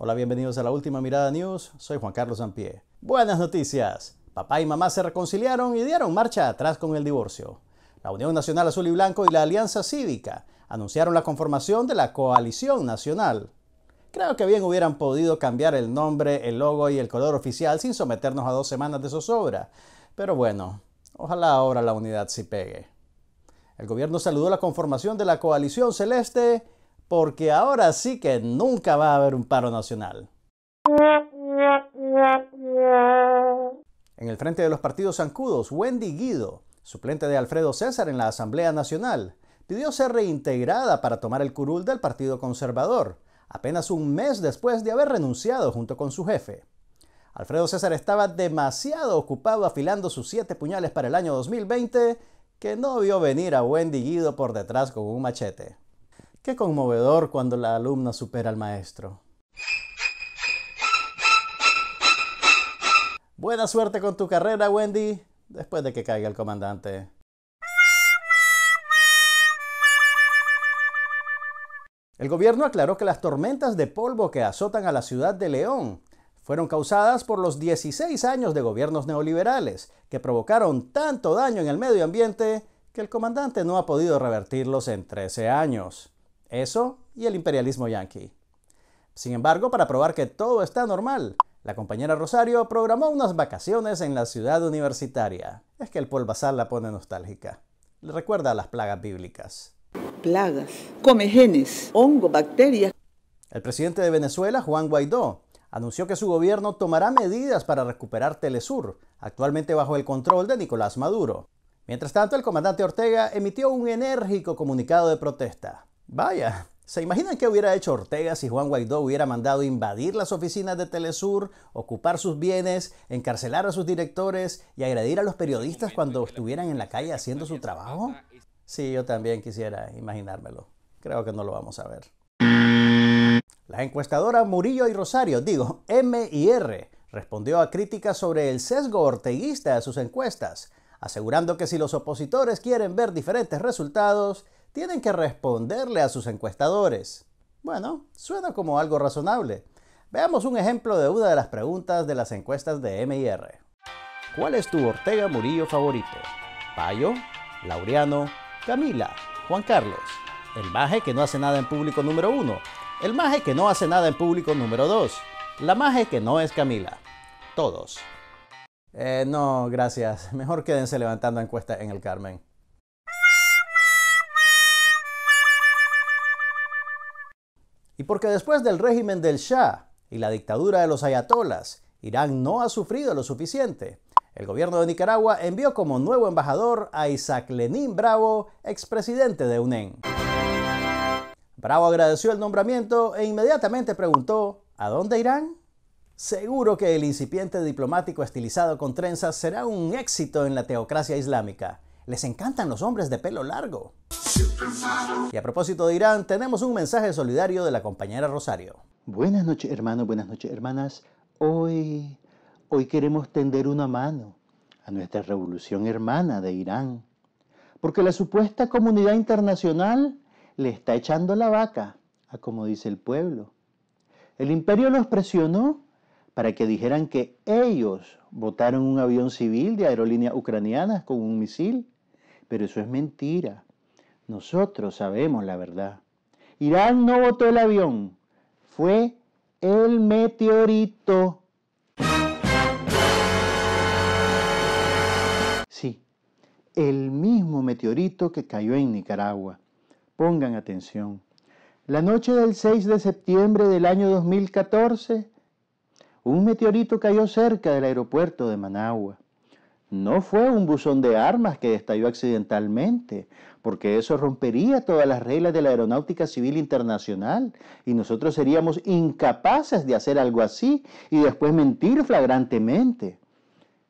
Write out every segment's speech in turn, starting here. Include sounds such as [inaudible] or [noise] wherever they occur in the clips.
Hola, bienvenidos a la última mirada news. Soy Juan Carlos Ampie. Buenas noticias. Papá y mamá se reconciliaron y dieron marcha atrás con el divorcio. La Unión Nacional Azul y Blanco y la Alianza Cívica anunciaron la conformación de la Coalición Nacional. Creo que bien hubieran podido cambiar el nombre, el logo y el color oficial sin someternos a dos semanas de zozobra. Pero bueno, ojalá ahora la unidad sí pegue. El gobierno saludó la conformación de la coalición celeste porque ahora sí que nunca va a haber un paro nacional. En el frente de los partidos zancudos, Wendy Guido, suplente de Alfredo César en la Asamblea Nacional, pidió ser reintegrada para tomar el curul del Partido Conservador, apenas un mes después de haber renunciado junto con su jefe. Alfredo César estaba demasiado ocupado afilando sus siete puñales para el año 2020 que no vio venir a Wendy Guido por detrás con un machete. Qué conmovedor cuando la alumna supera al maestro. Buena suerte con tu carrera, Wendy, después de que caiga el comandante. El gobierno aclaró que las tormentas de polvo que azotan a la ciudad de León fueron causadas por los 16 años de gobiernos neoliberales, que provocaron tanto daño en el medio ambiente que el comandante no ha podido revertirlos en 13 años. Eso y el imperialismo yanqui. Sin embargo, para probar que todo está normal, la compañera Rosario programó unas vacaciones en la ciudad universitaria. Es que el polvazal la pone nostálgica. Le recuerda a las plagas bíblicas. Plagas, genes, hongo, bacterias. El presidente de Venezuela, Juan Guaidó, anunció que su gobierno tomará medidas para recuperar Telesur, actualmente bajo el control de Nicolás Maduro. Mientras tanto, el comandante Ortega emitió un enérgico comunicado de protesta. Vaya, ¿se imaginan qué hubiera hecho Ortega si Juan Guaidó hubiera mandado invadir las oficinas de Telesur, ocupar sus bienes, encarcelar a sus directores y agredir a los periodistas cuando estuvieran en la calle haciendo su trabajo? Sí, yo también quisiera imaginármelo. Creo que no lo vamos a ver. La encuestadora Murillo y Rosario, digo, M y R, respondió a críticas sobre el sesgo orteguista de sus encuestas, asegurando que si los opositores quieren ver diferentes resultados, tienen que responderle a sus encuestadores. Bueno, suena como algo razonable. Veamos un ejemplo de una de las preguntas de las encuestas de MIR. ¿Cuál es tu Ortega Murillo favorito? ¿Payo? ¿Laureano? ¿Camila? ¿Juan Carlos? El maje que no hace nada en público número uno? El maje que no hace nada en público número dos? La maje que no es Camila. Todos. Eh, no, gracias. [laughs] Mejor quédense levantando encuestas en el Carmen. Y porque después del régimen del Shah y la dictadura de los ayatolas, Irán no ha sufrido lo suficiente. El gobierno de Nicaragua envió como nuevo embajador a Isaac Lenín Bravo, expresidente de UNEN. Bravo agradeció el nombramiento e inmediatamente preguntó, ¿a dónde irán? Seguro que el incipiente diplomático estilizado con trenzas será un éxito en la teocracia islámica. Les encantan los hombres de pelo largo. Y a propósito de Irán, tenemos un mensaje solidario de la compañera Rosario. Buenas noches, hermanos, buenas noches, hermanas. Hoy, hoy queremos tender una mano a nuestra revolución hermana de Irán, porque la supuesta comunidad internacional le está echando la vaca, a como dice el pueblo. El imperio los presionó para que dijeran que ellos votaron un avión civil de aerolíneas ucranianas con un misil, pero eso es mentira. Nosotros sabemos la verdad. Irán no botó el avión, fue el meteorito. Sí, el mismo meteorito que cayó en Nicaragua. Pongan atención. La noche del 6 de septiembre del año 2014, un meteorito cayó cerca del aeropuerto de Managua. No fue un buzón de armas que estalló accidentalmente, porque eso rompería todas las reglas de la aeronáutica civil internacional y nosotros seríamos incapaces de hacer algo así y después mentir flagrantemente.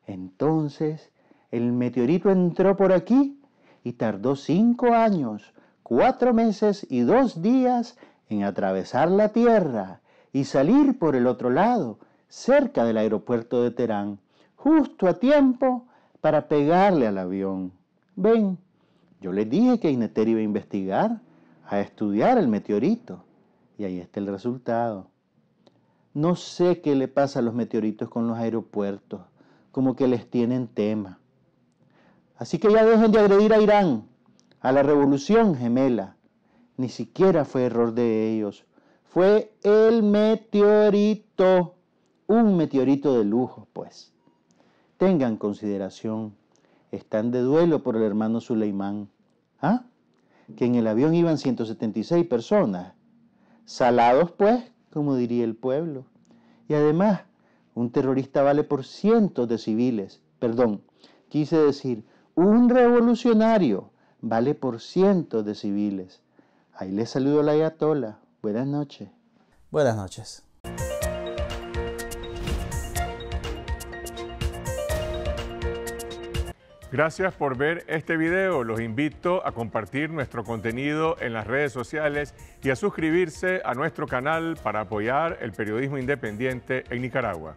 Entonces, el meteorito entró por aquí y tardó cinco años, cuatro meses y dos días en atravesar la Tierra y salir por el otro lado, cerca del aeropuerto de Teherán, justo a tiempo para pegarle al avión. Ven, yo les dije que Ineter iba a investigar, a estudiar el meteorito. Y ahí está el resultado. No sé qué le pasa a los meteoritos con los aeropuertos, como que les tienen tema. Así que ya dejen de agredir a Irán, a la revolución gemela. Ni siquiera fue error de ellos, fue el meteorito, un meteorito de lujo, pues tengan consideración. Están de duelo por el hermano Suleimán. ¿Ah? Que en el avión iban 176 personas. Salados, pues, como diría el pueblo. Y además, un terrorista vale por cientos de civiles. Perdón, quise decir, un revolucionario vale por cientos de civiles. Ahí les saludo la Ayatola. Buenas noches. Buenas noches. Gracias por ver este video. Los invito a compartir nuestro contenido en las redes sociales y a suscribirse a nuestro canal para apoyar el periodismo independiente en Nicaragua.